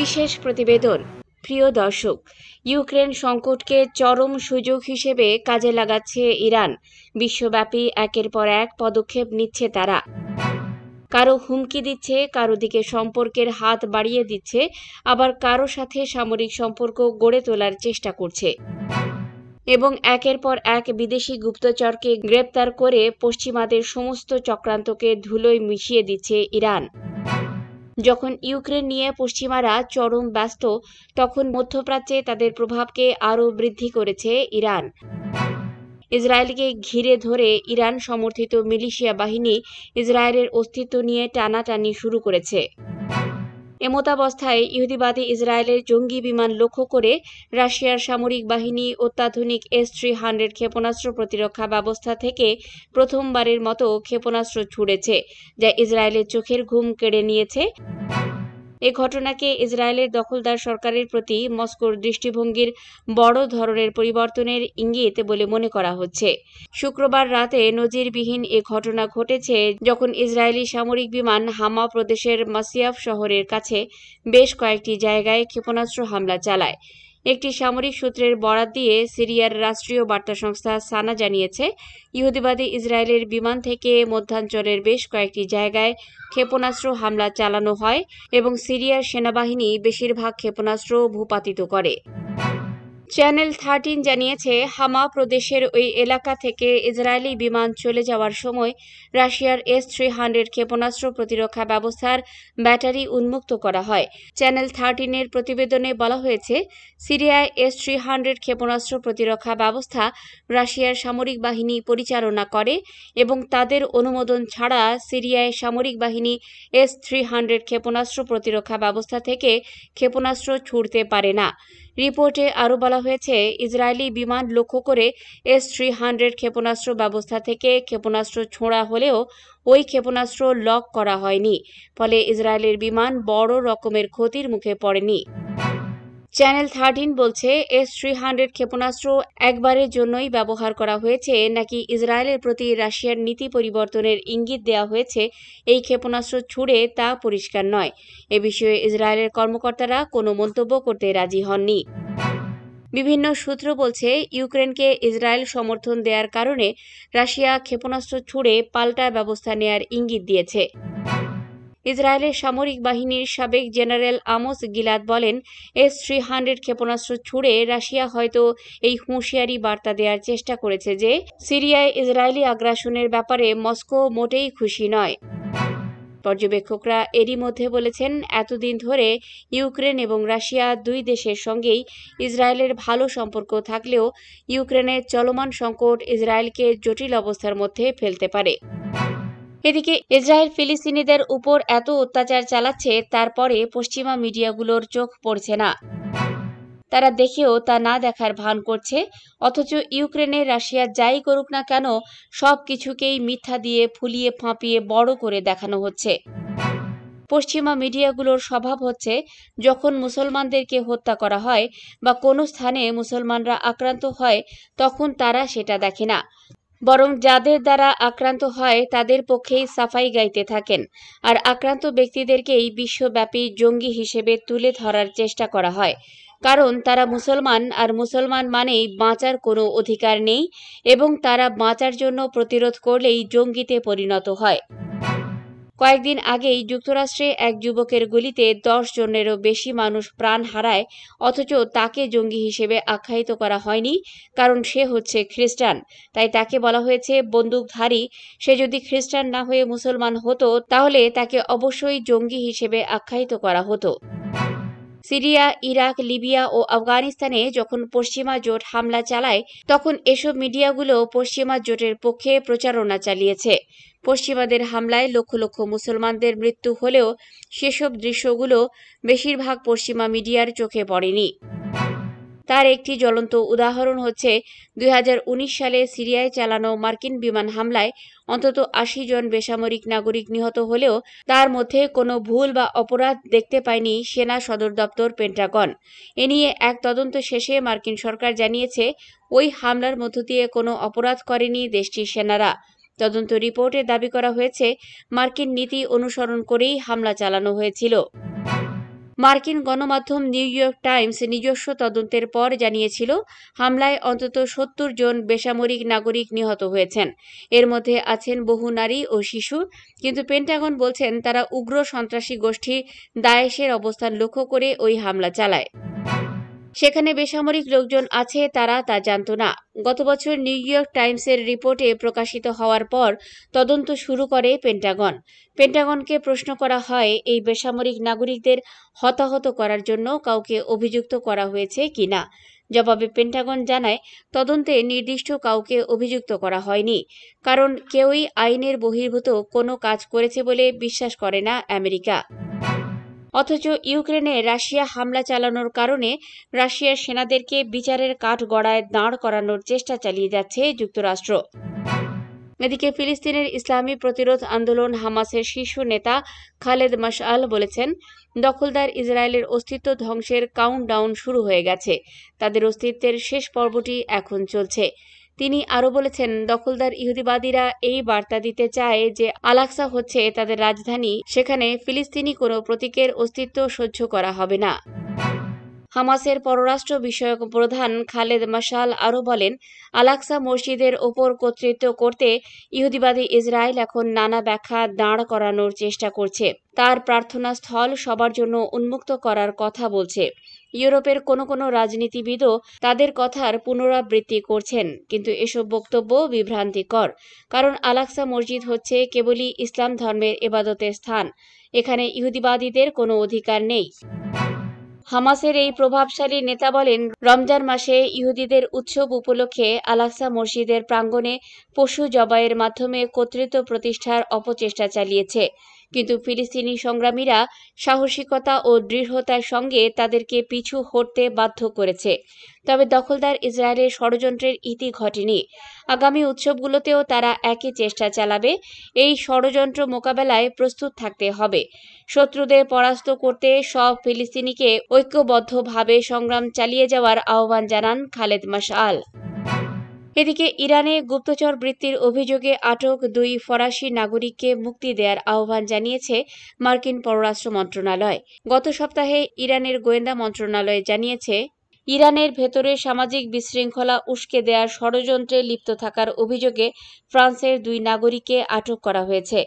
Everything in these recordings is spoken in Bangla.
বিশেষ প্রতিবেদন প্রিয় দর্শক ইউক্রেন সংকটকে চরম সুযোগ হিসেবে কাজে লাগাচ্ছে ইরান বিশ্বব্যাপী একের পর এক পদক্ষেপ নিচ্ছে তারা কারো হুমকি দিচ্ছে কারো দিকে সম্পর্কের হাত বাড়িয়ে দিচ্ছে আবার কারো সাথে সামরিক সম্পর্ক গড়ে তোলার চেষ্টা করছে এবং একের পর এক বিদেশি গুপ্তচরকে গ্রেপ্তার করে পশ্চিমাদের সমস্ত চক্রান্তকে ধুলোয় মিশিয়ে দিচ্ছে ইরান যখন ইউক্রেন নিয়ে পশ্চিমারা চরম ব্যস্ত তখন মধ্যপ্রাচ্যে তাদের প্রভাবকে আরও বৃদ্ধি করেছে ইরান ইসরায়েলকে ঘিরে ধরে ইরান সমর্থিত মিলিশিয়া বাহিনী ইসরায়েলের অস্তিত্ব নিয়ে টানাটানি শুরু করেছে এমতাবস্থায় ইহুদিবাদী ইসরায়েলের জঙ্গি বিমান লক্ষ্য করে রাশিয়ার সামরিক বাহিনী অত্যাধুনিক এস থ্রি হান্ড্রেড ক্ষেপণাস্ত্র প্রতিরক্ষা ব্যবস্থা থেকে প্রথমবারের মতো ক্ষেপণাস্ত্র ছুড়েছে যা ইসরায়েলের চোখের ঘুম কেড়ে নিয়েছে এ ঘটনাকে ইসরায়েলের দখলদার সরকারের প্রতি মস্কোর দৃষ্টিভঙ্গির বড় ধরনের পরিবর্তনের ইঙ্গিত বলে মনে করা হচ্ছে শুক্রবার রাতে নজিরবিহীন এ ঘটনা ঘটেছে যখন ইসরায়েলি সামরিক বিমান হামা প্রদেশের মাসিয়াফ শহরের কাছে বেশ কয়েকটি জায়গায় ক্ষেপণাস্ত্র হামলা চালায় একটি সামরিক সূত্রের বরাত দিয়ে সিরিয়ার রাষ্ট্রীয় বার্তা সংস্থা সানা জানিয়েছে ইহুদিবাদী ইসরায়েলের বিমান থেকে মধ্যাঞ্চলের বেশ কয়েকটি জায়গায় ক্ষেপণাস্ত্র হামলা চালানো হয় এবং সিরিয়ার সেনাবাহিনী বেশিরভাগ ক্ষেপণাস্ত্র ভূপাতিত করে চ্যানেল থার্টিন জানিয়েছে হামা প্রদেশের ওই এলাকা থেকে ইসরায়েলি বিমান চলে যাওয়ার সময় রাশিয়ার এস থ্রি হান্ড্রেড ক্ষেপণাস্ত্র প্রতিরক্ষা ব্যবস্থার ব্যাটারি উন্মুক্ত করা হয় চ্যানেল থার্টিনের প্রতিবেদনে বলা হয়েছে সিরিয়ায় এস থ্রি হান্ড্রেড ক্ষেপণাস্ত্র প্রতিরক্ষা ব্যবস্থা রাশিয়ার সামরিক বাহিনী পরিচালনা করে এবং তাদের অনুমোদন ছাড়া সিরিয়ায় সামরিক বাহিনী এস থ্রি হান্ড্রেড ক্ষেপণাস্ত্র প্রতিরক্ষা ব্যবস্থা থেকে ক্ষেপণাস্ত্র ছুড়তে পারে না রিপোর্টে আরও বলা হয়েছে ইসরায়েলি বিমান লক্ষ্য করে এস থ্রি হান্ড্রেড ক্ষেপণাস্ত্র ব্যবস্থা থেকে ক্ষেপণাস্ত্র ছোঁড়া হলেও ওই ক্ষেপণাস্ত্র লক করা হয়নি ফলে ইসরায়েলের বিমান বড় রকমের ক্ষতির মুখে পড়েনি চ্যানেল থার্টিন বলছে এস থ্রি হান্ড্রেড ক্ষেপণাস্ত্র একবারের জন্যই ব্যবহার করা হয়েছে নাকি ইসরায়েলের প্রতি রাশিয়ার নীতি পরিবর্তনের ইঙ্গিত দেওয়া হয়েছে এই ক্ষেপণাস্ত্র ছুড়ে তা পরিষ্কার নয় এ বিষয়ে ইসরায়েলের কর্মকর্তারা কোনো মন্তব্য করতে রাজি হননি বিভিন্ন সূত্র বলছে ইউক্রেনকে ইসরায়েল সমর্থন দেওয়ার কারণে রাশিয়া ক্ষেপণাস্ত্র ছুড়ে পাল্টা ব্যবস্থা নেয়ার ইঙ্গিত দিয়েছে ইসরায়েলের সামরিক বাহিনীর সাবেক জেনারেল আমোস গিলাদ বলেন এস থ্রি হান্ড্রেড ক্ষেপণাস্ত্র ছুড়ে রাশিয়া হয়তো এই হুঁশিয়ারি বার্তা দেওয়ার চেষ্টা করেছে যে সিরিয়ায় ইসরায়েলি আগ্রাসনের ব্যাপারে মস্কো মোটেই খুশি নয় পর্যবেক্ষকরা এরই মধ্যে বলেছেন এতদিন ধরে ইউক্রেন এবং রাশিয়া দুই দেশের সঙ্গেই ইসরায়েলের ভালো সম্পর্ক থাকলেও ইউক্রেনের চলমান সংকট ইসরায়েলকে জটিল অবস্থার মধ্যে ফেলতে পারে এদিকে ইসরায়েল ফিলিস্তিনিদের উপর এত অত্যাচার চালাচ্ছে তারপরে পশ্চিমা মিডিয়াগুলোর চোখ পড়ছে না তারা দেখেও তা না দেখার ভান করছে অথচ ইউক্রেনে রাশিয়া যাই করুক না কেন সব কিছুকেই মিথ্যা দিয়ে ফুলিয়ে ফাঁপিয়ে বড় করে দেখানো হচ্ছে পশ্চিমা মিডিয়াগুলোর স্বভাব হচ্ছে যখন মুসলমানদেরকে হত্যা করা হয় বা কোনো স্থানে মুসলমানরা আক্রান্ত হয় তখন তারা সেটা দেখে না বরং যাদের দ্বারা আক্রান্ত হয় তাদের পক্ষেই সাফাই গাইতে থাকেন আর আক্রান্ত ব্যক্তিদেরকেই বিশ্বব্যাপী জঙ্গি হিসেবে তুলে ধরার চেষ্টা করা হয় কারণ তারা মুসলমান আর মুসলমান মানেই বাঁচার কোনো অধিকার নেই এবং তারা বাঁচার জন্য প্রতিরোধ করলেই জঙ্গিতে পরিণত হয় কয়েকদিন আগেই যুক্তরাষ্ট্রে এক যুবকের গুলিতে দশ জনেরও বেশি মানুষ প্রাণ হারায় অথচ তাকে জঙ্গি হিসেবে আখ্যায়িত করা হয়নি কারণ সে হচ্ছে খ্রিস্টান তাই তাকে বলা হয়েছে বন্দুকধারী সে যদি খ্রিস্টান না হয়ে মুসলমান হতো তাহলে তাকে অবশ্যই জঙ্গি হিসেবে আখ্যায়িত করা হতো সিরিয়া ইরাক লিবিয়া ও আফগানিস্তানে যখন পশ্চিমা জোট হামলা চালায় তখন এসব মিডিয়াগুলো পশ্চিমা জোটের পক্ষে প্রচারণা চালিয়েছে পশ্চিমাদের হামলায় লক্ষ লক্ষ মুসলমানদের মৃত্যু হলেও সেসব দৃশ্যগুলো বেশিরভাগ পশ্চিমা মিডিয়ার চোখে পড়েনি তার একটি জ্বলন্ত উদাহরণ হচ্ছে দুই সালে সিরিয়ায় চালানো মার্কিন বিমান হামলায় অন্তত আশি জন বেসামরিক নাগরিক নিহত হলেও তার মধ্যে কোনো ভুল বা অপরাধ দেখতে পায়নি সেনা সদর দপ্তর পেন্টাগন এ নিয়ে এক তদন্ত শেষে মার্কিন সরকার জানিয়েছে ওই হামলার মধ্য দিয়ে কোনো অপরাধ করেনি দেশটির সেনারা তদন্ত রিপোর্টে দাবি করা হয়েছে মার্কিন নীতি অনুসরণ করেই হামলা চালানো হয়েছিল মার্কিন গণমাধ্যম নিউ ইয়র্ক টাইমস নিজস্ব তদন্তের পর জানিয়েছিল হামলায় অন্তত সত্তর জন বেসামরিক নাগরিক নিহত হয়েছেন এর মধ্যে আছেন বহু নারী ও শিশু কিন্তু পেন্টাগন বলছেন তারা উগ্র সন্ত্রাসী গোষ্ঠী দায়েশের অবস্থান লক্ষ্য করে ওই হামলা চালায় সেখানে বেসামরিক লোকজন আছে তারা তা জানত না গত বছর নিউ ইয়র্ক টাইমসের রিপোর্টে প্রকাশিত হওয়ার পর তদন্ত শুরু করে পেন্টাগন পেন্টাগনকে প্রশ্ন করা হয় এই বেসামরিক নাগরিকদের হতাহত করার জন্য কাউকে অভিযুক্ত করা হয়েছে কিনা জবাবে পেন্টাগন জানায় তদন্তে নির্দিষ্ট কাউকে অভিযুক্ত করা হয়নি কারণ কেউই আইনের বহির্ভূত কোনো কাজ করেছে বলে বিশ্বাস করে না আমেরিকা অথচ ইউক্রেনে রাশিয়া হামলা চালানোর কারণে রাশিয়ার সেনাদেরকে বিচারের কাঠগড়ায় দাঁড় করানোর চেষ্টা চালিয়ে যাচ্ছে যুক্তরাষ্ট্র এদিকে ফিলিস্তিনের ইসলামী প্রতিরোধ আন্দোলন হামাসের শীর্ষ নেতা খালেদ মশাল বলেছেন দখলদার ইসরায়েলের অস্তিত্ব ধ্বংসের কাউন্টডাউন শুরু হয়ে গেছে তাদের অস্তিত্বের শেষ পর্বটি এখন চলছে তিনি আরও বলেছেন দখলদার ইহুদিবাদীরা এই বার্তা দিতে চায় যে আলাক্সা হচ্ছে তাদের রাজধানী সেখানে ফিলিস্তিনি কোনো প্রতীকের অস্তিত্ব সহ্য করা হবে না হামাসের পররাষ্ট্র বিষয়ক প্রধান খালেদ মাসাল আরও বলেন আলাক্সা মসজিদের ওপর কর্তৃত্ব করতে ইহুদিবাদী ইসরায়েল এখন নানা ব্যাখ্যা দাঁড় করানোর চেষ্টা করছে তার প্রার্থনা স্থল সবার জন্য উন্মুক্ত করার কথা বলছে ইউরোপের কোনো কোনো রাজনীতিবিদও তাদের কথার পুনরাবৃত্তি করছেন কিন্তু এসব বক্তব্য বিভ্রান্তিকর কারণ আলাক্সা মসজিদ হচ্ছে কেবলই ইসলাম ধর্মের এবাদতের স্থান এখানে ইহুদিবাদীদের কোনো অধিকার নেই হামাসের এই প্রভাবশালী নেতা বলেন রমজান মাসে ইহুদিদের উৎসব উপলক্ষে আলাক্সা মসজিদের প্রাঙ্গণে পশু জবাইয়ের মাধ্যমে কর্তৃত্ব প্রতিষ্ঠার অপচেষ্টা চালিয়েছে কিন্তু ফিলিস্তিনি সংগ্রামীরা সাহসিকতা ও দৃঢ়তার সঙ্গে তাদেরকে পিছু হটতে বাধ্য করেছে তবে দখলদার ইসরায়েলের ষড়যন্ত্রের ইতি ঘটেনি আগামী উৎসবগুলোতেও তারা একই চেষ্টা চালাবে এই ষড়যন্ত্র মোকাবেলায় প্রস্তুত থাকতে হবে শত্রুদের পরাস্ত করতে সব ফিলিস্তিনিকে ঐক্যবদ্ধভাবে সংগ্রাম চালিয়ে যাওয়ার আহ্বান জানান খালেদ মশাল এদিকে ইরানে গুপ্তচর বৃত্তির অভিযোগে আটক দুই ফরাসি নাগরিককে মুক্তি দেওয়ার আহ্বান জানিয়েছে মার্কিন পররাষ্ট্র মন্ত্রণালয় গত সপ্তাহে ইরানের গোয়েন্দা মন্ত্রণালয় জানিয়েছে ইরানের ভেতরে সামাজিক বিশৃঙ্খলা উস্কে দেওয়ার ষড়যন্ত্রে লিপ্ত থাকার অভিযোগে ফ্রান্সের দুই নাগরিককে আটক করা হয়েছে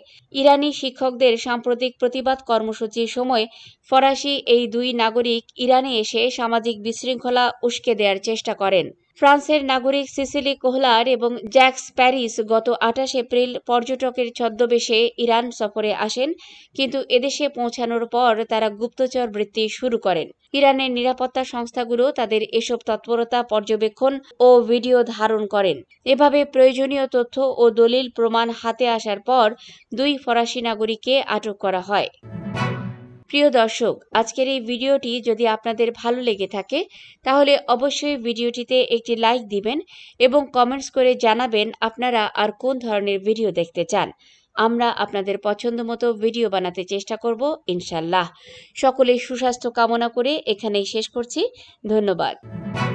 ইরানি শিক্ষকদের সাম্প্রতিক প্রতিবাদ কর্মসূচির সময় ফরাসি এই দুই নাগরিক ইরানে এসে সামাজিক বিশৃঙ্খলা উস্কে দেওয়ার চেষ্টা করেন ফ্রান্সের নাগরিক সিসিলি কোহলার এবং জ্যাক্স প্যারিস গত আঠাশ এপ্রিল পর্যটকের ছদ্মবেশে ইরান সফরে আসেন কিন্তু এদেশে পৌঁছানোর পর তারা গুপ্তচর বৃত্তি শুরু করেন ইরানের নিরাপত্তা সংস্থাগুলো তাদের এসব তৎপরতা পর্যবেক্ষণ ও ভিডিও ধারণ করেন এভাবে প্রয়োজনীয় তথ্য ও দলিল প্রমাণ হাতে আসার পর দুই ফরাসি নাগরিককে আটক করা হয় প্রিয় দর্শক আজকের এই ভিডিওটি যদি আপনাদের ভালো লেগে থাকে তাহলে অবশ্যই ভিডিওটিতে একটি লাইক দিবেন এবং কমেন্টস করে জানাবেন আপনারা আর কোন ধরনের ভিডিও দেখতে চান আমরা আপনাদের পছন্দ মতো ভিডিও বানাতে চেষ্টা করব ইনশাল্লাহ সকলে সুস্বাস্থ্য কামনা করে এখানেই শেষ করছি ধন্যবাদ